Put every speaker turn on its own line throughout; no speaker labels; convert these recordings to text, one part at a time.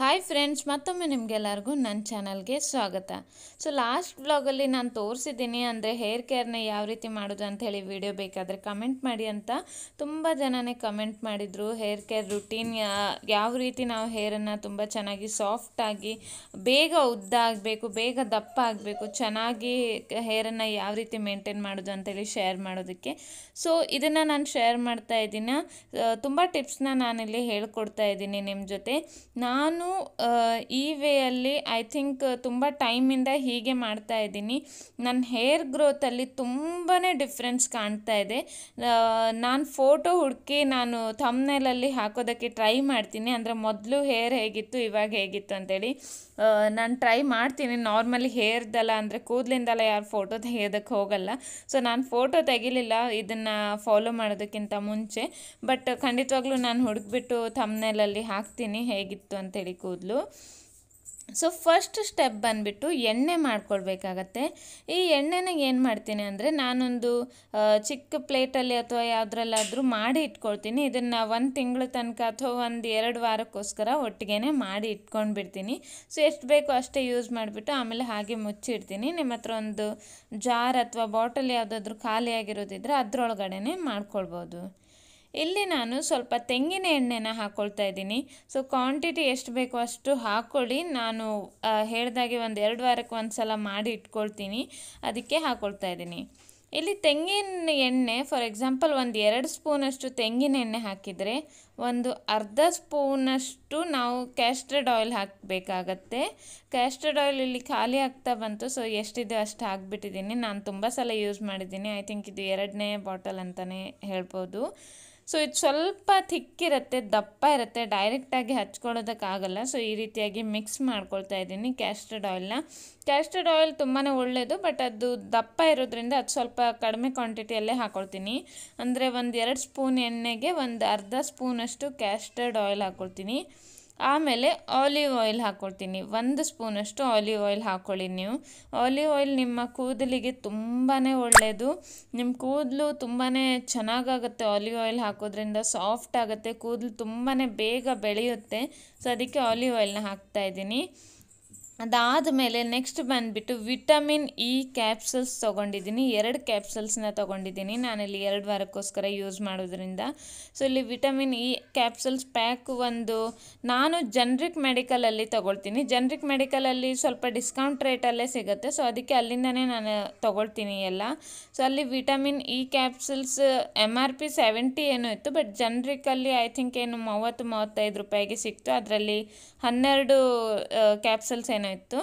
hi friends ಮತ್ತೊಮ್ಮೆ ನಿಮಗೆಲ್ಲರಿಗೂ ನನ್ನ ಚಾನಲ್ಗೆ ಸ್ವಾಗತ ಸೊ ಲಾಸ್ಟ್ ಬ್ಲಾಗಲ್ಲಿ ನಾನು ತೋರಿಸಿದ್ದೀನಿ ಅಂದರೆ ಹೇರ್ ಕೇರ್ನ ಯಾವ ರೀತಿ ಮಾಡೋದು ಅಂಥೇಳಿ ವಿಡಿಯೋ ಬೇಕಾದರೆ ಕಮೆಂಟ್ ಮಾಡಿ ಅಂತ ತುಂಬ ಜನನೇ ಕಮೆಂಟ್ ಮಾಡಿದರು ಹೇರ್ ಕೇರ್ ರುಟೀನ್ ಯಾವ ರೀತಿ ನಾವು ಹೇರನ್ನು ತುಂಬ ಚೆನ್ನಾಗಿ ಸಾಫ್ಟಾಗಿ ಬೇಗ ಉದ್ದ ಆಗಬೇಕು ಬೇಗ ದಪ್ಪ ಆಗಬೇಕು ಚೆನ್ನಾಗಿ ಹೇರನ್ನು ಯಾವ ರೀತಿ ಮೇಂಟೈನ್ ಮಾಡೋದು ಅಂತೇಳಿ ಶೇರ್ ಮಾಡೋದಕ್ಕೆ ಸೊ ಇದನ್ನು ನಾನು ಶೇರ್ ಮಾಡ್ತಾ ಇದ್ದೀನಿ ತುಂಬ ಟಿಪ್ಸ್ನ ನಾನಿಲ್ಲಿ ಹೇಳ್ಕೊಡ್ತಾ ಇದ್ದೀನಿ ನಿಮ್ಮ ಜೊತೆ ನಾನು ಈ ವೇಯಲ್ಲಿ ಐ ಥಿಂಕ್ ತುಂಬ ಟೈಮಿಂದ ಹೀಗೆ ಮಾಡ್ತಾ ಇದ್ದೀನಿ ನನ್ನ ಹೇರ್ ಗ್ರೋತಲ್ಲಿ ತುಂಬಾ ಡಿಫ್ರೆನ್ಸ್ ಕಾಣ್ತಾ ಇದೆ ನಾನು ಫೋಟೋ ಹುಡುಕಿ ನಾನು ಥಮ್ನೆಲಲ್ಲಿ ಹಾಕೋದಕ್ಕೆ ಟ್ರೈ ಮಾಡ್ತೀನಿ ಅಂದರೆ ಮೊದಲು ಹೇರ್ ಹೇಗಿತ್ತು ಇವಾಗ ಹೇಗಿತ್ತು ಅಂತೇಳಿ ನಾನು ಟ್ರೈ ಮಾಡ್ತೀನಿ ನಾರ್ಮಲಿ ಹೇರ್ದಲ್ಲ ಅಂದರೆ ಕೂದಲಿಂದಲ್ಲ ಯಾರು ಫೋಟೋ ತೆಗೆಯೋದಕ್ಕೆ ಹೋಗಲ್ಲ ಸೊ ನಾನು ಫೋಟೋ ತೆಗಿಲಿಲ್ಲ ಇದನ್ನು ಫಾಲೋ ಮಾಡೋದಕ್ಕಿಂತ ಮುಂಚೆ ಬಟ್ ಖಂಡಿತವಾಗ್ಲೂ ನಾನು ಹುಡುಕ್ಬಿಟ್ಟು ಥಮ್ನೆಲಲ್ಲಿ ಹಾಕ್ತೀನಿ ಹೇಗಿತ್ತು ಅಂತೇಳಿ ಕೂದಲು ಸೊ ಫಸ್ಟ್ ಸ್ಟೆಪ್ ಬಂದುಬಿಟ್ಟು ಎಣ್ಣೆ ಮಾಡ್ಕೊಳ್ಬೇಕಾಗತ್ತೆ ಈ ಎಣ್ಣೆನ ಏನು ಮಾಡ್ತೀನಿ ಅಂದರೆ ನಾನೊಂದು ಚಿಕ್ಕ ಪ್ಲೇಟಲ್ಲಿ ಅಥವಾ ಯಾವುದ್ರಲ್ಲಾದರೂ ಮಾಡಿ ಇಟ್ಕೊಳ್ತೀನಿ ಇದನ್ನು ಒಂದು ತಿಂಗಳ ತನಕ ಅಥವಾ ಒಂದು ಎರಡು ವಾರಕ್ಕೋಸ್ಕರ ಒಟ್ಟಿಗೆ ಮಾಡಿ ಇಟ್ಕೊಂಡ್ಬಿಡ್ತೀನಿ ಸೊ ಎಷ್ಟು ಬೇಕೋ ಅಷ್ಟೇ ಯೂಸ್ ಮಾಡಿಬಿಟ್ಟು ಆಮೇಲೆ ಹಾಗೆ ಮುಚ್ಚಿಡ್ತೀನಿ ನಿಮ್ಮ ಹತ್ರ ಒಂದು ಜಾರ್ ಅಥವಾ ಬಾಟಲ್ ಯಾವುದಾದ್ರೂ ಖಾಲಿಯಾಗಿರೋದಿದ್ರೆ ಅದರೊಳಗಡೆ ಮಾಡ್ಕೊಳ್ಬೋದು ಇಲ್ಲಿ ನಾನು ಸ್ವಲ್ಪ ತೆಂಗಿನ ಎಣ್ಣೆನ ಹಾಕ್ಕೊಳ್ತಾ ಇದ್ದೀನಿ ಸೊ ಕ್ವಾಂಟಿಟಿ ಎಷ್ಟು ಬೇಕೋ ಅಷ್ಟು ಹಾಕ್ಕೊಳ್ಳಿ ನಾನು ಹೇಳ್ದಾಗೆ ಒಂದು ಎರಡು ವಾರಕ್ಕೆ ಒಂದು ಸಲ ಮಾಡಿ ಇಟ್ಕೊಳ್ತೀನಿ ಅದಕ್ಕೆ ಹಾಕ್ಕೊಳ್ತಾ ಇದ್ದೀನಿ ಇಲ್ಲಿ ತೆಂಗಿನ ಎಣ್ಣೆ ಫಾರ್ ಎಕ್ಸಾಂಪಲ್ ಒಂದು ಎರಡು ಸ್ಪೂನಷ್ಟು ತೆಂಗಿನ ಎಣ್ಣೆ ಹಾಕಿದರೆ ಒಂದು ಅರ್ಧ ಸ್ಪೂನಷ್ಟು ನಾವು ಕ್ಯಾಸ್ಟರ್ಡ್ ಆಯಿಲ್ ಹಾಕಬೇಕಾಗತ್ತೆ ಕ್ಯಾಸ್ಟರ್ಡ್ ಆಯಿಲ್ ಇಲ್ಲಿ ಖಾಲಿ ಆಗ್ತಾ ಬಂತು ಸೊ ಎಷ್ಟಿದೆ ಅಷ್ಟು ಹಾಕ್ಬಿಟ್ಟಿದ್ದೀನಿ ನಾನು ತುಂಬ ಸಲ ಯೂಸ್ ಮಾಡಿದ್ದೀನಿ ಐ ಥಿಂಕ್ ಇದು ಎರಡನೇ ಬಾಟಲ್ ಅಂತಲೇ ಹೇಳ್ಬೋದು ಸೊ ಇದು ಸ್ವಲ್ಪ ಥಿಕ್ಕಿರುತ್ತೆ ದಪ್ಪ ಇರುತ್ತೆ ಡೈರೆಕ್ಟಾಗಿ ಹಚ್ಕೊಳ್ಳೋದಕ್ಕಾಗಲ್ಲ ಸೊ ಈ ರೀತಿಯಾಗಿ ಮಿಕ್ಸ್ ಮಾಡ್ಕೊಳ್ತಾ ಇದ್ದೀನಿ ಕ್ಯಾಸ್ಟರ್ಡ್ ಆಯಿಲ್ನ ಕ್ಯಾಸ್ಟರ್ಡ್ ಆಯಿಲ್ ತುಂಬಾ ಒಳ್ಳೆಯದು ಬಟ್ ಅದು ದಪ್ಪ ಇರೋದ್ರಿಂದ ಅದು ಸ್ವಲ್ಪ ಕಡಿಮೆ ಕ್ವಾಂಟಿಟಿಯಲ್ಲೇ ಹಾಕೊಳ್ತೀನಿ ಅಂದರೆ ಒಂದು ಎರಡು ಸ್ಪೂನ್ ಎಣ್ಣೆಗೆ ಒಂದು ಅರ್ಧ ಸ್ಪೂನಷ್ಟು ಕ್ಯಾಸ್ಟರ್ಡ್ ಆಯಿಲ್ ಹಾಕ್ಕೊಳ್ತೀನಿ ಆಮೇಲೆ ಆಲಿವ್ ಆಯಿಲ್ ಹಾಕ್ಕೊಳ್ತೀನಿ ಒಂದು ಸ್ಪೂನಷ್ಟು ಆಲಿವ್ ಆಯಿಲ್ ಹಾಕ್ಕೊಳ್ಳಿ ನೀವು ಆಲಿವ್ ಆಯಿಲ್ ನಿಮ್ಮ ಕೂದಲಿಗೆ ತುಂಬಾ ಒಳ್ಳೆಯದು ನಿಮ್ಮ ಕೂದಲು ತುಂಬಾ ಚೆನ್ನಾಗಾಗುತ್ತೆ ಆಲಿವ್ ಆಯಿಲ್ ಹಾಕೋದ್ರಿಂದ ಸಾಫ್ಟ್ ಆಗುತ್ತೆ ಕೂದಲು ತುಂಬಾ ಬೇಗ ಬೆಳೆಯುತ್ತೆ ಸೊ ಅದಕ್ಕೆ ಆಲಿವ್ ಆಯಿಲ್ನ ಹಾಕ್ತಾಯಿದ್ದೀನಿ ಮೇಲೆ ನೆಕ್ಸ್ಟ್ ಬಂದುಬಿಟ್ಟು ವಿಟಮಿನ್ ಇ e ಕ್ಯಾಪ್ಸಲ್ಸ್ ತೊಗೊಂಡಿದ್ದೀನಿ ಎರಡು ಕ್ಯಾಪ್ಸಲ್ಸ್ನ ತೊಗೊಂಡಿದ್ದೀನಿ ನಾನಿಲ್ಲಿ ಎರಡು ವಾರಕ್ಕೋಸ್ಕರ ಯೂಸ್ ಮಾಡೋದ್ರಿಂದ ಸೊ ಇಲ್ಲಿ ವಿಟಮಿನ್ ಇ ಕ್ಯಾಪ್ಸಲ್ಸ್ ಪ್ಯಾಕ್ ಒಂದು ನಾನು ಜನ್ರಿಕ್ ಮೆಡಿಕಲಲ್ಲಿ ತೊಗೊಳ್ತೀನಿ ಜನ್ರಿಕ್ ಮೆಡಿಕಲಲ್ಲಿ ಸ್ವಲ್ಪ ಡಿಸ್ಕೌಂಟ್ ರೇಟಲ್ಲೇ ಸಿಗುತ್ತೆ ಸೊ ಅದಕ್ಕೆ ಅಲ್ಲಿಂದನೇ ನಾನು ತೊಗೊಳ್ತೀನಿ ಎಲ್ಲ ಸೊ ಅಲ್ಲಿ vitamin E capsules M R P seventy ಏನೋ ಇತ್ತು ಬಟ್ ಜನ್ರಿಕಲ್ಲಿ ಐ ಥಿಂಕ್ ಏನು ಮೂವತ್ತು ಮೂವತ್ತೈದು ರೂಪಾಯಿಗೆ ಸಿಕ್ತು ಅದರಲ್ಲಿ ಹನ್ನೆರಡು ಕ್ಯಾಪ್ಸಲ್ಸ್ ಏನೋ ಏನಾಯಿತು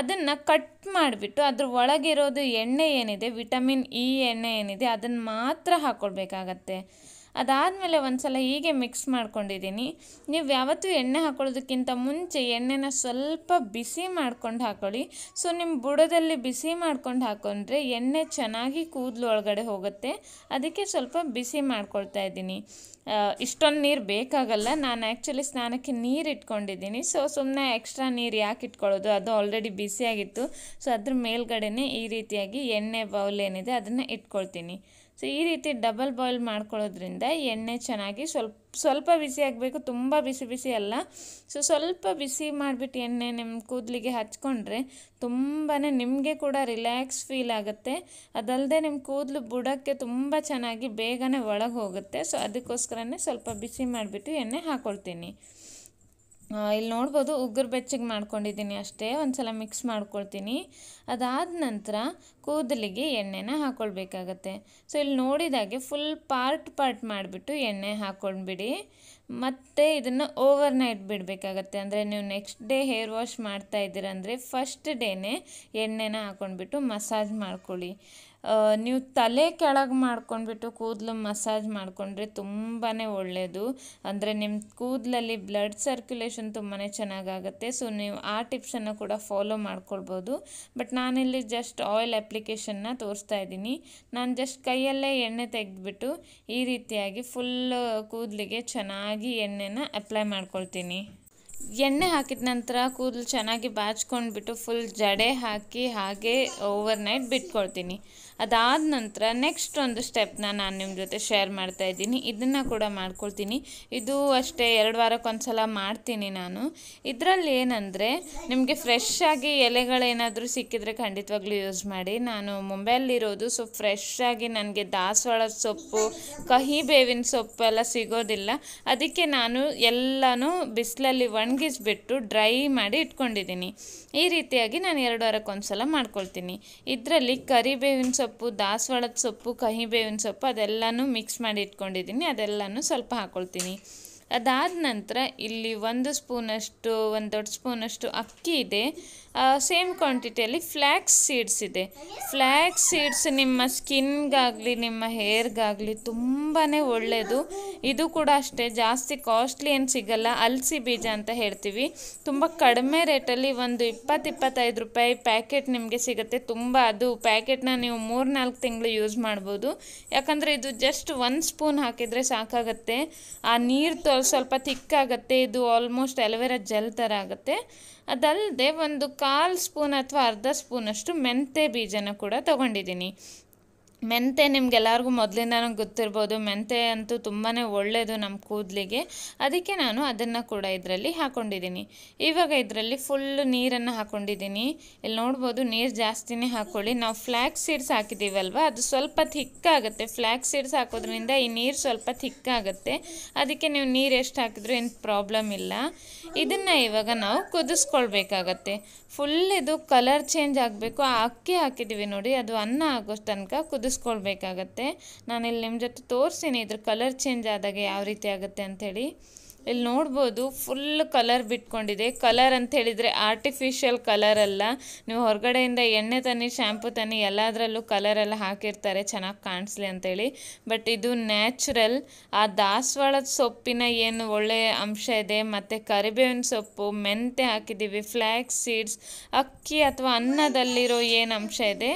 ಅದನ್ನು ಕಟ್ ಮಾಡಿಬಿಟ್ಟು ಅದ್ರ ಒಳಗಿರೋದು ಎಣ್ಣೆ ಏನಿದೆ ವಿಟಮಿನ್ ಇ ಎಣ್ಣೆ ಏನಿದೆ ಅದನ್ನು ಮಾತ್ರ ಹಾಕ್ಕೊಳ್ಬೇಕಾಗತ್ತೆ ಅದಾದಮೇಲೆ ಒಂದು ಸಲ ಹೀಗೆ ಮಿಕ್ಸ್ ಮಾಡ್ಕೊಂಡಿದ್ದೀನಿ ನೀವು ಯಾವತ್ತೂ ಎಣ್ಣೆ ಹಾಕೊಳ್ಳೋದಕ್ಕಿಂತ ಮುಂಚೆ ಎಣ್ಣೆನ ಸ್ವಲ್ಪ ಬಿಸಿ ಮಾಡ್ಕೊಂಡು ಹಾಕೊಳ್ಳಿ ಸೊ ನಿಮ್ಮ ಬುಡದಲ್ಲಿ ಬಿಸಿ ಮಾಡ್ಕೊಂಡು ಹಾಕೊಂಡ್ರೆ ಎಣ್ಣೆ ಚೆನ್ನಾಗಿ ಕೂದಲು ಒಳಗಡೆ ಹೋಗುತ್ತೆ ಅದಕ್ಕೆ ಸ್ವಲ್ಪ ಬಿಸಿ ಮಾಡ್ಕೊಳ್ತಾ ಇದ್ದೀನಿ ಇಷ್ಟೊಂದು ನೀರು ಬೇಕಾಗಲ್ಲ ನಾನು ಆ್ಯಕ್ಚುಲಿ ಸ್ನಾನಕ್ಕೆ ನೀರು ಇಟ್ಕೊಂಡಿದ್ದೀನಿ ಸೊ ಸುಮ್ಮನೆ ಎಕ್ಸ್ಟ್ರಾ ನೀರು ಯಾಕೆ ಇಟ್ಕೊಳ್ಳೋದು ಅದು ಆಲ್ರೆಡಿ ಬಿಸಿಯಾಗಿತ್ತು ಸೊ ಅದ್ರ ಮೇಲ್ಗಡೆ ಈ ರೀತಿಯಾಗಿ ಎಣ್ಣೆ ಬೌಲ್ ಏನಿದೆ ಅದನ್ನು ಇಟ್ಕೊಳ್ತೀನಿ ಸೊ ಈ ರೀತಿ ಡಬಲ್ ಬಾಯ್ಲ್ ಮಾಡ್ಕೊಳ್ಳೋದ್ರಿಂದ ಎಣ್ಣೆ ಚೆನ್ನಾಗಿ ಸ್ವಲ್ಪ ಸ್ವಲ್ಪ ಬಿಸಿ ಆಗಬೇಕು ತುಂಬ ಬಿಸಿ ಬಿಸಿ ಅಲ್ಲ ಸೊ ಸ್ವಲ್ಪ ಬಿಸಿ ಮಾಡಿಬಿಟ್ಟು ಎಣ್ಣೆ ನಿಮ್ಮ ಕೂದಲಿಗೆ ಹಚ್ಕೊಂಡ್ರೆ ತುಂಬಾ ನಿಮಗೆ ಕೂಡ ರಿಲ್ಯಾಕ್ಸ್ ಫೀಲ್ ಆಗುತ್ತೆ ಅದಲ್ಲದೆ ನಿಮ್ಮ ಕೂದಲು ಬುಡಕ್ಕೆ ತುಂಬ ಚೆನ್ನಾಗಿ ಬೇಗನೆ ಒಳಗೆ ಹೋಗುತ್ತೆ ಸೊ ಅದಕ್ಕೋಸ್ಕರನೇ ಸ್ವಲ್ಪ ಬಿಸಿ ಮಾಡಿಬಿಟ್ಟು ಎಣ್ಣೆ ಹಾಕ್ಕೊಳ್ತೀನಿ ಇಲ್ಲಿ ನೋಡ್ಬೋದು ಉಗುರು ಬೆಚ್ಚಗೆ ಮಾಡ್ಕೊಂಡಿದ್ದೀನಿ ಅಷ್ಟೇ ಒಂದು ಸಲ ಮಿಕ್ಸ್ ಮಾಡ್ಕೊಳ್ತೀನಿ ಅದಾದ ನಂತರ ಕೂದಲಿಗೆ ಎಣ್ಣೆನ ಹಾಕ್ಕೊಳ್ಬೇಕಾಗತ್ತೆ ಸೊ ಇಲ್ಲಿ ನೋಡಿದಾಗೆ ಫುಲ್ ಪಾರ್ಟ್ ಪಾರ್ಟ್ ಮಾಡಿಬಿಟ್ಟು ಎಣ್ಣೆ ಹಾಕ್ಕೊಂಡ್ಬಿಡಿ ಮತ್ತು ಇದನ್ನು ಓವರ್ ನೈಟ್ ಬಿಡಬೇಕಾಗತ್ತೆ ಅಂದರೆ ನೀವು ನೆಕ್ಸ್ಟ್ ಡೇ ಹೇರ್ ವಾಶ್ ಮಾಡ್ತಾ ಇದ್ದೀರ ಅಂದರೆ ಫಸ್ಟ್ ಡೇನೇ ಎಣ್ಣೆನ ಹಾಕ್ಕೊಂಡ್ಬಿಟ್ಟು ಮಸಾಜ್ ಮಾಡ್ಕೊಳ್ಳಿ ನೀವು ತಲೆ ಕೆಳಗೆ ಮಾಡ್ಕೊಂಡ್ಬಿಟ್ಟು ಕೂದಲು ಮಸಾಜ್ ಮಾಡಿಕೊಂಡ್ರೆ ತುಂಬಾ ಒಳ್ಳೆಯದು ಅಂದರೆ ನಿಮ್ಮ ಕೂದಲಲ್ಲಿ ಬ್ಲಡ್ ಸರ್ಕ್ಯುಲೇಷನ್ ತುಂಬಾ ಚೆನ್ನಾಗಾಗತ್ತೆ ಸೊ ನೀವು ಆ ಟಿಪ್ಸನ್ನು ಕೂಡ ಫಾಲೋ ಮಾಡ್ಕೊಳ್ಬೋದು ಬಟ್ ನಾನಿಲ್ಲಿ ಜಸ್ಟ್ ಆಯಿಲ್ ಅಪ್ಲಿಕೇಶನ್ನ ತೋರಿಸ್ತಾ ಇದ್ದೀನಿ ನಾನು ಜಸ್ಟ್ ಕೈಯಲ್ಲೇ ಎಣ್ಣೆ ತೆಗೆದ್ಬಿಟ್ಟು ಈ ರೀತಿಯಾಗಿ ಫುಲ್ ಕೂದಲಿಗೆ ಚೆನ್ನಾಗಿ ಎಣ್ಣೆನ ಅಪ್ಲೈ ಮಾಡ್ಕೊಳ್ತೀನಿ ಎಣ್ಣೆ ಹಾಕಿದ ನಂತರ ಕೂದಲು ಚೆನ್ನಾಗಿ ಬಾಚ್ಕೊಂಡ್ಬಿಟ್ಟು ಫುಲ್ ಜಡೆ ಹಾಕಿ ಹಾಗೆ ಓವರ್ ನೈಟ್ ಬಿಟ್ಕೊಳ್ತೀನಿ ಅದಾದ ನಂತರ ನೆಕ್ಸ್ಟ್ ಒಂದು ಸ್ಟೆಪ್ನ ನಾನು ನಿಮ್ಮ ಜೊತೆ ಶೇರ್ ಮಾಡ್ತಾ ಇದ್ದೀನಿ ಇದನ್ನು ಕೂಡ ಮಾಡ್ಕೊಳ್ತೀನಿ ಇದು ಅಷ್ಟೇ ಎರಡು ವಾರಕ್ಕೊಂದ್ಸಲ ಮಾಡ್ತೀನಿ ನಾನು ಇದರಲ್ಲಿ ಏನಂದರೆ ನಿಮಗೆ ಫ್ರೆಶ್ ಆಗಿ ಎಲೆಗಳೇನಾದರೂ ಸಿಕ್ಕಿದರೆ ಖಂಡಿತವಾಗ್ಲೂ ಯೂಸ್ ಮಾಡಿ ನಾನು ಮುಂಬೈಲಿರೋದು ಸೊ ಫ್ರೆಶ್ ಆಗಿ ನನಗೆ ದಾಸವಾಳದ ಸೊಪ್ಪು ಕಹಿ ಬೇವಿನ ಸೊಪ್ಪು ಎಲ್ಲ ಸಿಗೋದಿಲ್ಲ ಅದಕ್ಕೆ ನಾನು ಎಲ್ಲನೂ ಬಿಸಿಲಲ್ಲಿ ಒಣಗಿಸ್ಬಿಟ್ಟು ಡ್ರೈ ಮಾಡಿ ಇಟ್ಕೊಂಡಿದ್ದೀನಿ ಈ ರೀತಿಯಾಗಿ ನಾನು ಎರಡು ವಾರಕ್ಕೊಂದ್ಸಲ ಮಾಡ್ಕೊಳ್ತೀನಿ ಇದರಲ್ಲಿ ಕರಿಬೇವಿನ ಸೊಪ್ಪು ಸೊಪ್ಪು ದಾಸವಾಳದ ಸೊಪ್ಪು ಕಹಿಬೇವಿನ ಸೊಪ್ಪು ಅದೆಲ್ಲನೂ ಮಿಕ್ಸ್ ಮಾಡಿ ಇಟ್ಕೊಂಡಿದ್ದೀನಿ ಅದೆಲ್ಲನೂ ಸ್ವಲ್ಪ ಹಾಕ್ಕೊಳ್ತೀನಿ ಅದಾದ ನಂತರ ಇಲ್ಲಿ ಒಂದು ಸ್ಪೂನಷ್ಟು ಒಂದು ದೊಡ್ಡ ಸ್ಪೂನಷ್ಟು ಅಕ್ಕಿ ಇದೆ ಸೇಮ್ ಕ್ವಾಂಟಿಟಿಯಲ್ಲಿ ಫ್ಲ್ಯಾಕ್ಸ್ ಸೀಡ್ಸ್ ಇದೆ ಫ್ಲ್ಯಾಕ್ಸ್ ಸೀಡ್ಸ್ ನಿಮ್ಮ ಸ್ಕಿನ್ಗಾಗಲಿ ನಿಮ್ಮ ಹೇರ್ಗಾಗಲಿ ತುಂಬಾ ಒಳ್ಳೆಯದು ಇದು ಕೂಡ ಅಷ್ಟೇ ಜಾಸ್ತಿ ಕಾಸ್ಟ್ಲಿ ಏನು ಸಿಗಲ್ಲ ಅಲ್ಸಿ ಬೀಜ ಅಂತ ಹೇಳ್ತೀವಿ ತುಂಬ ಕಡಿಮೆ ರೇಟಲ್ಲಿ ಒಂದು ಇಪ್ಪತ್ತು ಇಪ್ಪತ್ತೈದು ರೂಪಾಯಿ ಪ್ಯಾಕೆಟ್ ನಿಮಗೆ ಸಿಗುತ್ತೆ ತುಂಬ ಅದು ಪ್ಯಾಕೆಟ್ನ ನೀವು ಮೂರು ನಾಲ್ಕು ತಿಂಗಳು ಯೂಸ್ ಮಾಡ್ಬೋದು ಯಾಕಂದರೆ ಇದು ಜಸ್ಟ್ ಒಂದು ಸ್ಪೂನ್ ಹಾಕಿದರೆ ಸಾಕಾಗತ್ತೆ ಆ ನೀರು ಸ್ವಲ್ಪ ಆಗುತ್ತೆ ಇದು ಆಲ್ಮೋಸ್ಟ್ ಅಲೋವೆರಾ ಜೆಲ್ ಥರ ಆಗುತ್ತೆ ಅದಲ್ಲದೆ ಒಂದು ಕಾಲು ಸ್ಪೂನ್ ಅಥವಾ ಅರ್ಧ ಸ್ಪೂನಷ್ಟು ಮೆಂತೆ ಬೀಜನ ಕೂಡ ತೊಗೊಂಡಿದ್ದೀನಿ ಮೆಂತೆ ನಿಮ್ಗೆಲ್ಲರಿಗೂ ಮೊದಲಿಂದನೂ ಗೊತ್ತಿರ್ಬೋದು ಮೆಂತೆ ಅಂತೂ ತುಂಬಾ ಒಳ್ಳೆಯದು ನಮ್ಮ ಕೂದಲಿಗೆ ಅದಕ್ಕೆ ನಾನು ಅದನ್ನು ಕೂಡ ಇದರಲ್ಲಿ ಹಾಕ್ಕೊಂಡಿದ್ದೀನಿ ಇವಾಗ ಇದರಲ್ಲಿ ಫುಲ್ಲು ನೀರನ್ನು ಹಾಕ್ಕೊಂಡಿದ್ದೀನಿ ಇಲ್ಲಿ ನೋಡ್ಬೋದು ನೀರು ಜಾಸ್ತಿನೇ ಹಾಕ್ಕೊಳ್ಳಿ ನಾವು ಫ್ಲ್ಯಾಕ್ಸ್ ಸೀಡ್ಸ್ ಹಾಕಿದ್ದೀವಲ್ವ ಅದು ಸ್ವಲ್ಪ ಥಿಕ್ಕಾಗುತ್ತೆ ಫ್ಲ್ಯಾಕ್ ಸೀಡ್ಸ್ ಹಾಕೋದ್ರಿಂದ ಈ ನೀರು ಸ್ವಲ್ಪ ಥಿಕ್ಕಾಗುತ್ತೆ ಅದಕ್ಕೆ ನೀವು ನೀರು ಎಷ್ಟು ಹಾಕಿದ್ರೂ ಏನು ಪ್ರಾಬ್ಲಮ್ ಇಲ್ಲ ಇದನ್ನು ಇವಾಗ ನಾವು ಕುದಿಸ್ಕೊಳ್ಬೇಕಾಗತ್ತೆ ಫುಲ್ ಇದು ಕಲರ್ ಚೇಂಜ್ ಆಗಬೇಕು ಆ ಅಕ್ಕಿ ಹಾಕಿದ್ದೀವಿ ನೋಡಿ ಅದು ಅನ್ನ ಆಗೋ ತನಕ ಕುದಿಸ್ ನಾನು ನಾನಿಲ್ಲಿ ನಿಮ್ಮ ಜೊತೆ ತೋರಿಸ್ತೀನಿ ಇದ್ರ ಕಲರ್ ಚೇಂಜ್ ಆದಾಗ ಯಾವ ರೀತಿ ಆಗುತ್ತೆ ಅಂಥೇಳಿ ಇಲ್ಲಿ ನೋಡ್ಬೋದು ಫುಲ್ ಕಲರ್ ಬಿಟ್ಕೊಂಡಿದೆ ಕಲರ್ ಅಂತ ಹೇಳಿದರೆ ಆರ್ಟಿಫಿಷಿಯಲ್ ಕಲರ್ ಅಲ್ಲ ನೀವು ಹೊರಗಡೆಯಿಂದ ಎಣ್ಣೆ ತನ್ನಿ ಶ್ಯಾಂಪು ತನ್ನಿ ಎಲ್ಲದರಲ್ಲೂ ಎಲ್ಲ ಹಾಕಿರ್ತಾರೆ ಚೆನ್ನಾಗಿ ಕಾಣಿಸ್ಲಿ ಅಂತೇಳಿ ಬಟ್ ಇದು ನ್ಯಾಚುರಲ್ ಆ ದಾಸವಾಳದ ಸೊಪ್ಪಿನ ಏನು ಒಳ್ಳೆಯ ಅಂಶ ಇದೆ ಮತ್ತು ಕರಿಬೇವಿನ ಸೊಪ್ಪು ಮೆಂತೆ ಹಾಕಿದ್ದೀವಿ ಫ್ಲ್ಯಾಕ್ಸ್ ಸೀಡ್ಸ್ ಅಕ್ಕಿ ಅಥವಾ ಅನ್ನದಲ್ಲಿರೋ ಏನು ಅಂಶ ಇದೆ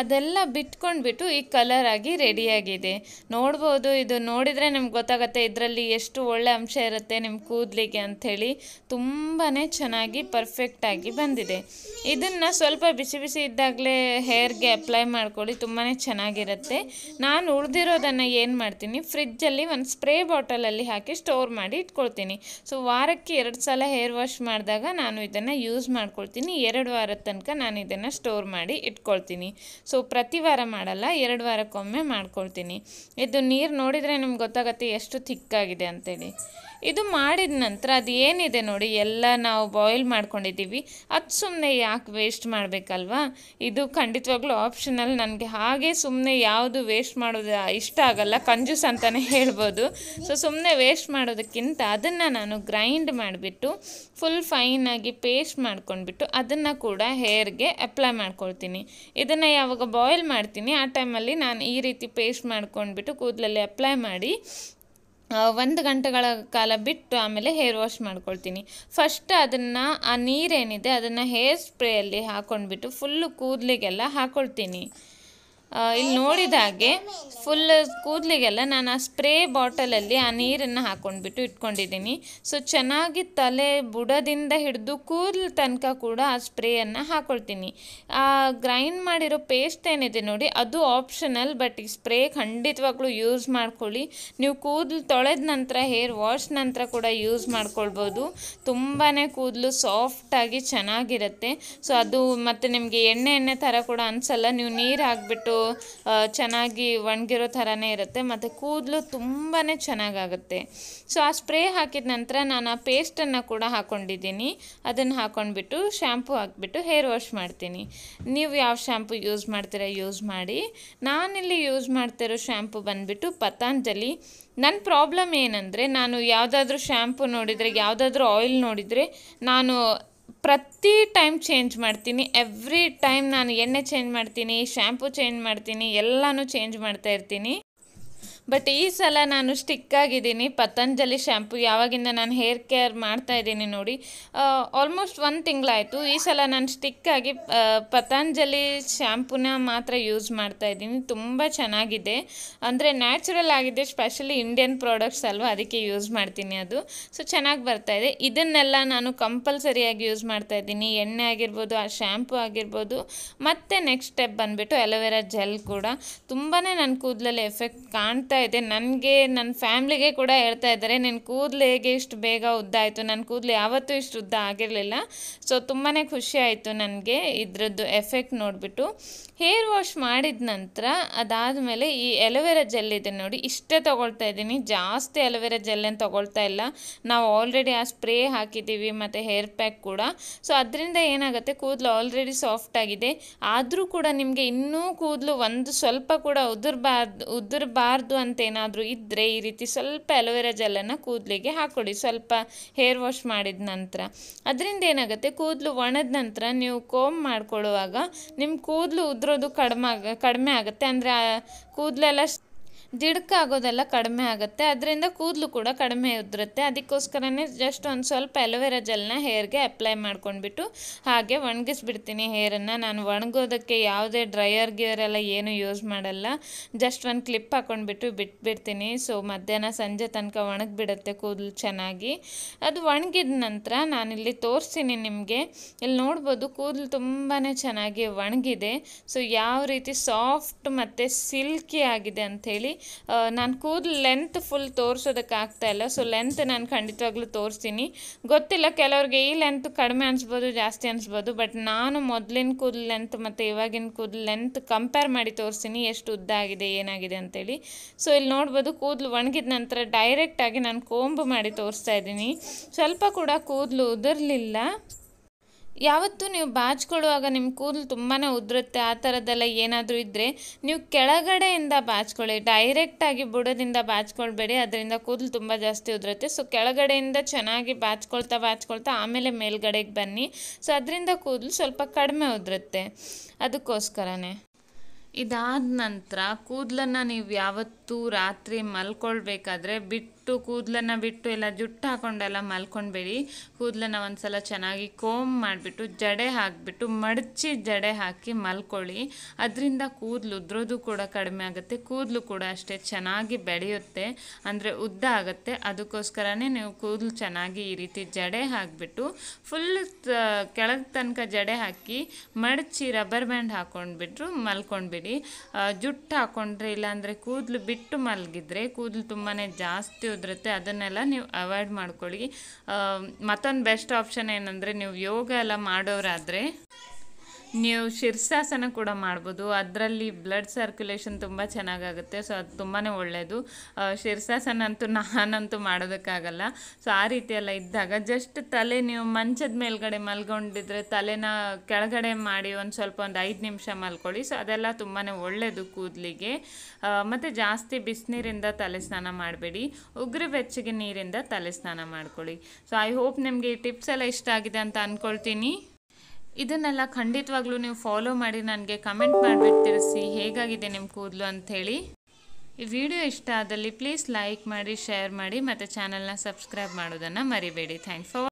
ಅದೆಲ್ಲ ಬಿಟ್ಕೊಂಡ್ಬಿಟ್ಟು ಈ ಕಲರ್ ಆಗಿ ರೆಡಿಯಾಗಿದೆ ನೋಡ್ಬೋದು ಇದು ನೋಡಿದರೆ ನಿಮ್ಗೆ ಗೊತ್ತಾಗುತ್ತೆ ಇದರಲ್ಲಿ ಎಷ್ಟು ಒಳ್ಳೆ ಅಂಶ ಇರುತ್ತೆ ನಿಮ್ಮ ಕೂದಲಿಗೆ ಅಂಥೇಳಿ ತುಂಬಾ ಚೆನ್ನಾಗಿ ಪರ್ಫೆಕ್ಟಾಗಿ ಬಂದಿದೆ ಇದನ್ನು ಸ್ವಲ್ಪ ಬಿಸಿ ಬಿಸಿ ಇದ್ದಾಗಲೇ ಹೇರ್ಗೆ ಅಪ್ಲೈ ಮಾಡ್ಕೊಳ್ಳಿ ತುಂಬಾ ಚೆನ್ನಾಗಿರುತ್ತೆ ನಾನು ಉಳಿದಿರೋದನ್ನು ಏನು ಮಾಡ್ತೀನಿ ಫ್ರಿಜ್ಜಲ್ಲಿ ಒಂದು ಸ್ಪ್ರೇ ಬಾಟಲಲ್ಲಿ ಹಾಕಿ ಸ್ಟೋರ್ ಮಾಡಿ ಇಟ್ಕೊಳ್ತೀನಿ ಸೊ ವಾರಕ್ಕೆ ಎರಡು ಸಲ ಹೇರ್ ವಾಶ್ ಮಾಡಿದಾಗ ನಾನು ಇದನ್ನು ಯೂಸ್ ಮಾಡ್ಕೊಳ್ತೀನಿ ಎರಡು ವಾರದ ತನಕ ನಾನು ಇದನ್ನು ಸ್ಟೋರ್ ಮಾಡಿ ಇಟ್ಕೊಳ್ತೀನಿ ಸೊ ಪ್ರತಿ ವಾರ ಮಾಡಲ್ಲ ಎರಡು ವಾರಕ್ಕೊಮ್ಮೆ ಮಾಡ್ಕೊಳ್ತೀನಿ ಇದು ನೀರು ನೋಡಿದರೆ ನಿಮ್ಗೆ ಗೊತ್ತಾಗತ್ತೆ ಎಷ್ಟು ಥಿಕ್ಕಾಗಿದೆ ಅಂತೇಳಿ ಇದು ಮಾಡಿದ ನಂತರ ಅದು ಏನಿದೆ ನೋಡಿ ಎಲ್ಲ ನಾವು ಬಾಯ್ಲ್ ಮಾಡ್ಕೊಂಡಿದ್ದೀವಿ ಅದು ಸುಮ್ಮನೆ ಯಾಕೆ ವೇಸ್ಟ್ ಮಾಡಬೇಕಲ್ವಾ ಇದು ಖಂಡಿತವಾಗ್ಲೂ ಆಪ್ಷನಲ್ ನನಗೆ ಹಾಗೆ ಸುಮ್ಮನೆ ಯಾವುದು ವೇಸ್ಟ್ ಮಾಡೋದು ಇಷ್ಟ ಆಗಲ್ಲ ಕಂಜೂಸ್ ಅಂತಲೇ ಹೇಳ್ಬೋದು ಸೊ ಸುಮ್ಮನೆ ವೇಸ್ಟ್ ಮಾಡೋದಕ್ಕಿಂತ ಅದನ್ನು ನಾನು ಗ್ರೈಂಡ್ ಮಾಡಿಬಿಟ್ಟು ಫುಲ್ ಫೈನಾಗಿ ಪೇಸ್ಟ್ ಮಾಡ್ಕೊಂಡ್ಬಿಟ್ಟು ಅದನ್ನು ಕೂಡ ಹೇರ್ಗೆ ಅಪ್ಲೈ ಮಾಡ್ಕೊಳ್ತೀನಿ ಇದನ್ನು ಯಾವಾಗ ಬಾಯ್ಲ್ ಮಾಡ್ತೀನಿ ಆ ಟೈಮಲ್ಲಿ ನಾನು ಈ ರೀತಿ ಪೇಸ್ಟ್ ಮಾಡ್ಕೊಂಡ್ಬಿಟ್ಟು ಕೂದಲಲ್ಲಿ ಅಪ್ಲೈ ಮಾಡಿ ಒಂದು ಗಂಟೆಗಳ ಕಾಲ ಬಿಟ್ಟು ಆಮೇಲೆ ಹೇರ್ ವಾಶ್ ಮಾಡ್ಕೊಳ್ತೀನಿ ಫಸ್ಟ್ ಅದನ್ನು ಆ ನೀರೇನಿದೆ ಅದನ್ನು ಹೇರ್ ಸ್ಪ್ರೇಯಲ್ಲಿ ಹಾಕೊಂಡ್ಬಿಟ್ಟು ಫುಲ್ಲು ಕೂದಲಿಗೆಲ್ಲ ಹಾಕ್ಕೊಳ್ತೀನಿ ಇಲ್ಲಿ ನೋಡಿದ ಹಾಗೆ ಫುಲ್ ಕೂದಲಿಗೆಲ್ಲ ನಾನು ಆ ಸ್ಪ್ರೇ ಬಾಟಲಲ್ಲಿ ಆ ನೀರನ್ನು ಹಾಕೊಂಡ್ಬಿಟ್ಟು ಇಟ್ಕೊಂಡಿದ್ದೀನಿ ಸೊ ಚೆನ್ನಾಗಿ ತಲೆ ಬುಡದಿಂದ ಹಿಡಿದು ಕೂದಲು ತನಕ ಕೂಡ ಆ ಸ್ಪ್ರೇಯನ್ನು ಹಾಕೊಳ್ತೀನಿ ಆ ಗ್ರೈಂಡ್ ಮಾಡಿರೋ ಪೇಸ್ಟ್ ಏನಿದೆ ನೋಡಿ ಅದು ಆಪ್ಷನಲ್ ಬಟ್ ಈ ಸ್ಪ್ರೇ ಖಂಡಿತವಾಗ್ಲೂ ಯೂಸ್ ಮಾಡ್ಕೊಳ್ಳಿ ನೀವು ಕೂದಲು ತೊಳೆದ ನಂತರ ಹೇರ್ ವಾಶ್ ನಂತರ ಕೂಡ ಯೂಸ್ ಮಾಡ್ಕೊಳ್ಬೋದು ತುಂಬಾ ಕೂದಲು ಸಾಫ್ಟಾಗಿ ಚೆನ್ನಾಗಿರುತ್ತೆ ಸೊ ಅದು ಮತ್ತು ನಿಮಗೆ ಎಣ್ಣೆ ಎಣ್ಣೆ ಥರ ಕೂಡ ಅನಿಸಲ್ಲ ನೀವು ನೀರು ಹಾಕ್ಬಿಟ್ಟು ಚೆನ್ನಾಗಿ ಒಣಗಿರೋ ಥರನೇ ಇರುತ್ತೆ ಮತ್ತು ಕೂದಲು ತುಂಬಾ ಚೆನ್ನಾಗಾಗುತ್ತೆ ಸೊ ಆ ಸ್ಪ್ರೇ ಹಾಕಿದ ನಂತರ ನಾನು ಆ ಪೇಸ್ಟನ್ನು ಕೂಡ ಹಾಕ್ಕೊಂಡಿದ್ದೀನಿ ಅದನ್ನು ಹಾಕ್ಕೊಂಡ್ಬಿಟ್ಟು ಶ್ಯಾಂಪು ಹಾಕಿಬಿಟ್ಟು ಹೇರ್ ವಾಶ್ ಮಾಡ್ತೀನಿ ನೀವು ಯಾವ ಶ್ಯಾಂಪು ಯೂಸ್ ಮಾಡ್ತೀರಾ ಯೂಸ್ ಮಾಡಿ ನಾನಿಲ್ಲಿ ಯೂಸ್ ಮಾಡ್ತಿರೋ ಶ್ಯಾಂಪು ಬಂದುಬಿಟ್ಟು ಪತಾಂಜಲಿ ನನ್ನ ಪ್ರಾಬ್ಲಮ್ ಏನಂದರೆ ನಾನು ಯಾವುದಾದ್ರೂ ಶ್ಯಾಂಪು ನೋಡಿದರೆ ಯಾವುದಾದ್ರೂ ಆಯಿಲ್ ನೋಡಿದರೆ ನಾನು ಪ್ರತಿ ಟೈಮ್ ಚೇಂಜ್ ಮಾಡ್ತೀನಿ ಎವ್ರಿ ಟೈಮ್ ನಾನು ಎಣ್ಣೆ ಚೇಂಜ್ ಮಾಡ್ತೀನಿ ಶ್ಯಾಂಪು ಚೇಂಜ್ ಮಾಡ್ತೀನಿ ಎಲ್ಲನೂ ಚೇಂಜ್ ಮಾಡ್ತಾ ಇರ್ತೀನಿ ಬಟ್ ಈ ಸಲ ನಾನು ಸ್ಟಿಕ್ ಆಗಿದ್ದೀನಿ ಪತಂಜಲಿ ಶ್ಯಾಂಪು ಯಾವಾಗಿಂದ ನಾನು ಹೇರ್ ಕೇರ್ ಮಾಡ್ತಾ ಇದ್ದೀನಿ ನೋಡಿ ಆಲ್ಮೋಸ್ಟ್ ಒಂದು ತಿಂಗಳಾಯಿತು ಈ ಸಲ ನಾನು ಸ್ಟಿಕ್ ಆಗಿ ಪತಂಜಲಿ ಶ್ಯಾಂಪುನ ಮಾತ್ರ ಯೂಸ್ ಮಾಡ್ತಾ ಇದ್ದೀನಿ ತುಂಬ ಚೆನ್ನಾಗಿದೆ ಅಂದರೆ ನ್ಯಾಚುರಲ್ ಆಗಿದೆ ಸ್ಪೆಷಲಿ ಇಂಡಿಯನ್ ಪ್ರಾಡಕ್ಟ್ಸ್ ಅಲ್ವಾ ಅದಕ್ಕೆ ಯೂಸ್ ಮಾಡ್ತೀನಿ ಅದು ಸೊ ಚೆನ್ನಾಗಿ ಬರ್ತಾಯಿದೆ ಇದನ್ನೆಲ್ಲ ನಾನು ಕಂಪಲ್ಸರಿಯಾಗಿ ಯೂಸ್ ಮಾಡ್ತಾ ಇದ್ದೀನಿ ಎಣ್ಣೆ ಆಗಿರ್ಬೋದು ಆ ಶ್ಯಾಂಪು ಆಗಿರ್ಬೋದು ಮತ್ತು ನೆಕ್ಸ್ಟ್ ಸ್ಟೆಪ್ ಬಂದುಬಿಟ್ಟು ಅಲೋವೆರಾ ಜೆಲ್ ಕೂಡ ತುಂಬಾ ನನ್ನ ಕೂದಲಲ್ಲಿ ಎಫೆಕ್ಟ್ ಕಾಣ್ತಾ ಹೇಳ್ತಾ ನನಗೆ ನನ್ನ ಫ್ಯಾಮ್ಲಿಗೆ ಕೂಡ ಹೇಳ್ತಾ ಇದ್ದಾರೆ ನನ್ನ ಕೂದಲು ಹೇಗೆ ಇಷ್ಟು ಬೇಗ ಉದ್ದ ಆಯಿತು ನನ್ನ ಕೂದಲು ಯಾವತ್ತೂ ಇಷ್ಟು ಉದ್ದ ಆಗಿರಲಿಲ್ಲ ಸೊ ತುಂಬಾ ಖುಷಿ ಆಯಿತು ನನಗೆ ಇದರದ್ದು ಎಫೆಕ್ಟ್ ನೋಡಿಬಿಟ್ಟು ಹೇರ್ ವಾಶ್ ಮಾಡಿದ ನಂತರ ಮೇಲೆ ಈ ಎಲೋವೆರಾ ಜೆಲ್ ಇದೆ ನೋಡಿ ಇಷ್ಟೇ ತೊಗೊಳ್ತಾ ಇದ್ದೀನಿ ಜಾಸ್ತಿ ಎಲೋವೆರಾ ಏನು ತೊಗೊಳ್ತಾ ಇಲ್ಲ ನಾವು ಆಲ್ರೆಡಿ ಆ ಸ್ಪ್ರೇ ಹಾಕಿದ್ದೀವಿ ಮತ್ತು ಹೇರ್ ಪ್ಯಾಕ್ ಕೂಡ ಸೊ ಅದರಿಂದ ಏನಾಗುತ್ತೆ ಕೂದಲು ಆಲ್ರೆಡಿ ಸಾಫ್ಟ್ ಆಗಿದೆ ಆದರೂ ಕೂಡ ನಿಮಗೆ ಇನ್ನೂ ಕೂದಲು ಒಂದು ಸ್ವಲ್ಪ ಕೂಡ ಉದುರ್ಬಾರ್ದು ಉದುರಬಾರ್ದು ಅಂತ ಅಂತ ಏನಾದರೂ ಇದ್ದರೆ ಈ ರೀತಿ ಸ್ವಲ್ಪ ಅಲೋವೆರಾ ಜೆಲ್ಲನ್ನು ಕೂದಲಿಗೆ ಹಾಕ್ಕೊಡಿ ಸ್ವಲ್ಪ ಹೇರ್ ವಾಶ್ ಮಾಡಿದ ನಂತರ ಅದರಿಂದ ಏನಾಗುತ್ತೆ ಕೂದಲು ಒಣದ ನಂತರ ನೀವು ಕೋಮ್ ಮಾಡಿಕೊಳ್ಳುವಾಗ ನಿಮ್ಮ ಕೂದಲು ಉದುರೋದು ಕಡಿಮೆ ಕಡಿಮೆ ಆಗುತ್ತೆ ಅಂದರೆ ಕೂದಲೆಲ್ಲ ಜಿಡ್ಕಾಗೋದೆಲ್ಲ ಕಡಿಮೆ ಆಗುತ್ತೆ ಅದರಿಂದ ಕೂದಲು ಕೂಡ ಕಡಿಮೆ ಉದುರುತ್ತೆ ಅದಕ್ಕೋಸ್ಕರನೇ ಜಸ್ಟ್ ಒಂದು ಸ್ವಲ್ಪ ಅಲೋವೆರಾ ಜೆಲ್ನ ಹೇರ್ಗೆ ಅಪ್ಲೈ ಮಾಡ್ಕೊಂಡ್ಬಿಟ್ಟು ಹಾಗೆ ಒಣಗಿಸ್ಬಿಡ್ತೀನಿ ಹೇರನ್ನು ನಾನು ಒಣಗೋದಕ್ಕೆ ಯಾವುದೇ ಡ್ರೈಯರ್ ಗಿಯರ್ ಎಲ್ಲ ಏನು ಯೂಸ್ ಮಾಡಲ್ಲ ಜಸ್ಟ್ ಒಂದು ಕ್ಲಿಪ್ ಹಾಕ್ಕೊಂಡ್ಬಿಟ್ಟು ಬಿಟ್ಬಿಡ್ತೀನಿ ಸೊ ಮಧ್ಯಾಹ್ನ ಸಂಜೆ ತನಕ ಒಣಗಿಬಿಡುತ್ತೆ ಕೂದಲು ಚೆನ್ನಾಗಿ ಅದು ಒಣಗಿದ ನಂತರ ನಾನಿಲ್ಲಿ ತೋರಿಸ್ತೀನಿ ನಿಮಗೆ ಇಲ್ಲಿ ನೋಡ್ಬೋದು ಕೂದಲು ತುಂಬಾ ಚೆನ್ನಾಗಿ ಒಣಗಿದೆ ಸೊ ಯಾವ ರೀತಿ ಸಾಫ್ಟ್ ಮತ್ತು ಸಿಲ್ಕಿ ಆಗಿದೆ ಅಂಥೇಳಿ ನಾನು ಕೂದಲು ಲೆಂತ್ ಫುಲ್ ತೋರಿಸೋದಕ್ಕಾಗ್ತಾ ಇಲ್ಲ ಸೊ ಲೆಂತ್ ನಾನು ಖಂಡಿತವಾಗ್ಲೂ ತೋರಿಸ್ತೀನಿ ಗೊತ್ತಿಲ್ಲ ಕೆಲವ್ರಿಗೆ ಈ ಲೆಂತ್ ಕಡಿಮೆ ಅನಿಸ್ಬೋದು ಜಾಸ್ತಿ ಅನಿಸ್ಬೋದು ಬಟ್ ನಾನು ಮೊದಲಿನ ಕೂದಲು ಲೆಂತ್ ಮತ್ತು ಇವಾಗಿನ ಕೂದಲು ಲೆಂತ್ ಕಂಪೇರ್ ಮಾಡಿ ತೋರಿಸ್ತೀನಿ ಎಷ್ಟು ಉದ್ದ ಆಗಿದೆ ಏನಾಗಿದೆ ಅಂತೇಳಿ ಸೊ ಇಲ್ಲಿ ನೋಡ್ಬೋದು ಕೂದಲು ಒಣಗಿದ ನಂತರ ಡೈರೆಕ್ಟಾಗಿ ನಾನು ಕೋಂಬು ಮಾಡಿ ತೋರಿಸ್ತಾ ಇದ್ದೀನಿ ಸ್ವಲ್ಪ ಕೂಡ ಕೂದಲು ಉದುರಲಿಲ್ಲ ಯಾವತ್ತೂ ನೀವು ಬಾಚ್ಕೊಳ್ಳುವಾಗ ನಿಮ್ಮ ಕೂದಲು ತುಂಬಾ ಉದುರುತ್ತೆ ಆ ಥರದ್ದೆಲ್ಲ ಏನಾದರೂ ಇದ್ದರೆ ನೀವು ಕೆಳಗಡೆಯಿಂದ ಬಾಚ್ಕೊಳ್ಳಿ ಡೈರೆಕ್ಟಾಗಿ ಬುಡದಿಂದ ಬಾಚ್ಕೊಳ್ಬೇಡಿ ಅದರಿಂದ ಕೂದಲು ತುಂಬ ಜಾಸ್ತಿ ಉದುರುತ್ತೆ ಸೊ ಕೆಳಗಡೆಯಿಂದ ಚೆನ್ನಾಗಿ ಬಾಚ್ಕೊಳ್ತಾ ಬಾಚ್ಕೊಳ್ತಾ ಆಮೇಲೆ ಮೇಲ್ಗಡೆಗೆ ಬನ್ನಿ ಸೊ ಅದರಿಂದ ಕೂದಲು ಸ್ವಲ್ಪ ಕಡಿಮೆ ಉದುರುತ್ತೆ ಅದಕ್ಕೋಸ್ಕರನೇ ಇದಾದ ನಂತರ ಕೂದಲನ್ನು ನೀವು ಯಾವತ್ತೂ ರಾತ್ರಿ ಮಲ್ಕೊಳ್ಬೇಕಾದ್ರೆ ಬಿಟ್ಟು ಬಿಟ್ಟು ಕೂದಲನ್ನು ಬಿಟ್ಟು ಎಲ್ಲ ಜುಟ್ಟು ಹಾಕೊಂಡೆಲ್ಲ ಮಲ್ಕೊಂಡ್ಬೇಡಿ ಕೂದಲನ್ನು ಒಂದು ಸಲ ಚೆನ್ನಾಗಿ ಕೋಮ್ ಮಾಡಿಬಿಟ್ಟು ಜಡೆ ಹಾಕಿಬಿಟ್ಟು ಮಡಚಿ ಜಡೆ ಹಾಕಿ ಮಲ್ಕೊಳ್ಳಿ ಅದರಿಂದ ಕೂದಲು ಉದ್ರೋದು ಕೂಡ ಕಡಿಮೆ ಆಗುತ್ತೆ ಕೂದಲು ಕೂಡ ಅಷ್ಟೇ ಚೆನ್ನಾಗಿ ಬೆಳೆಯುತ್ತೆ ಅಂದರೆ ಉದ್ದ ಆಗುತ್ತೆ ಅದಕ್ಕೋಸ್ಕರನೇ ನೀವು ಕೂದಲು ಚೆನ್ನಾಗಿ ಈ ರೀತಿ ಜಡೆ ಹಾಕಿಬಿಟ್ಟು ಫುಲ್ ಕೆಳಗೆ ತನಕ ಜಡೆ ಹಾಕಿ ಮಡಚಿ ರಬ್ಬರ್ ಬ್ಯಾಂಡ್ ಹಾಕೊಂಡ್ಬಿಟ್ರು ಮಲ್ಕೊಂಡ್ಬಿಡಿ ಜುಟ್ಟು ಹಾಕೊಂಡ್ರೆ ಇಲ್ಲಾಂದರೆ ಕೂದಲು ಬಿಟ್ಟು ಮಲಗಿದ್ರೆ ಕೂದಲು ತುಂಬಾ ಜಾಸ್ತಿ ಅದನ್ನೆಲ್ಲ ನೀವು ಅವಾಯ್ಡ್ ಮಾಡ್ಕೊಳ್ಳಿ ಮತ್ತೊಂದು ಬೆಸ್ಟ್ ಆಪ್ಷನ್ ಏನಂದರೆ ನೀವು ಯೋಗ ಎಲ್ಲ ಮಾಡೋರಾದರೆ ನೀವು ಶಿರ್ಸಾಸನ ಕೂಡ ಮಾಡ್ಬೋದು ಅದರಲ್ಲಿ ಬ್ಲಡ್ ಸರ್ಕ್ಯುಲೇಷನ್ ತುಂಬ ಚೆನ್ನಾಗಾಗುತ್ತೆ ಸೊ ಅದು ತುಂಬಾ ಒಳ್ಳೆಯದು ಶಿರ್ಸಾಸನ ಅಂತೂ ನಾನಂತೂ ಮಾಡೋದಕ್ಕಾಗಲ್ಲ ಸೊ ಆ ರೀತಿಯೆಲ್ಲ ಇದ್ದಾಗ ಜಸ್ಟ್ ತಲೆ ನೀವು ಮಂಚದ ಮೇಲ್ಗಡೆ ಮಲ್ಕೊಂಡಿದ್ರೆ ತಲೆನ ಕೆಳಗಡೆ ಮಾಡಿ ಒಂದು ಸ್ವಲ್ಪ ಒಂದು ಐದು ನಿಮಿಷ ಮಲ್ಕೊಳ್ಳಿ ಸೊ ಅದೆಲ್ಲ ತುಂಬಾ ಒಳ್ಳೆಯದು ಕೂದಲಿಗೆ ಮತ್ತು ಜಾಸ್ತಿ ಬಿಸಿನೀರಿಂದ ತಲೆ ಸ್ನಾನ ಮಾಡಬೇಡಿ ಉಗುರು ಬೆಚ್ಚಗೆ ನೀರಿಂದ ತಲೆ ಸ್ನಾನ ಮಾಡ್ಕೊಳ್ಳಿ ಸೊ ಐ ಹೋಪ್ ನಿಮಗೆ ಈ ಟಿಪ್ಸ್ ಎಲ್ಲ ಇಷ್ಟ ಆಗಿದೆ ಅಂತ ಅಂದ್ಕೊಳ್ತೀನಿ ಇದನ್ನೆಲ್ಲ ಖಂಡಿತವಾಗ್ಲೂ ನೀವು ಫಾಲೋ ಮಾಡಿ ನನಗೆ ಕಮೆಂಟ್ ಮಾಡಿಬಿಟ್ಟು ತಿಳಿಸಿ ಹೇಗಾಗಿದೆ ನಿಮ್ಮ ಕೂದಲು ಅಂಥೇಳಿ ಈ ವಿಡಿಯೋ ಇಷ್ಟ ಆದಲ್ಲಿ ಪ್ಲೀಸ್ ಲೈಕ್ ಮಾಡಿ ಶೇರ್ ಮಾಡಿ ಮತ್ತು ಚಾನಲ್ನ ಸಬ್ಸ್ಕ್ರೈಬ್ ಮಾಡೋದನ್ನು ಮರಿಬೇಡಿ ಥ್ಯಾಂಕ್ಸ್ ಫಾರ್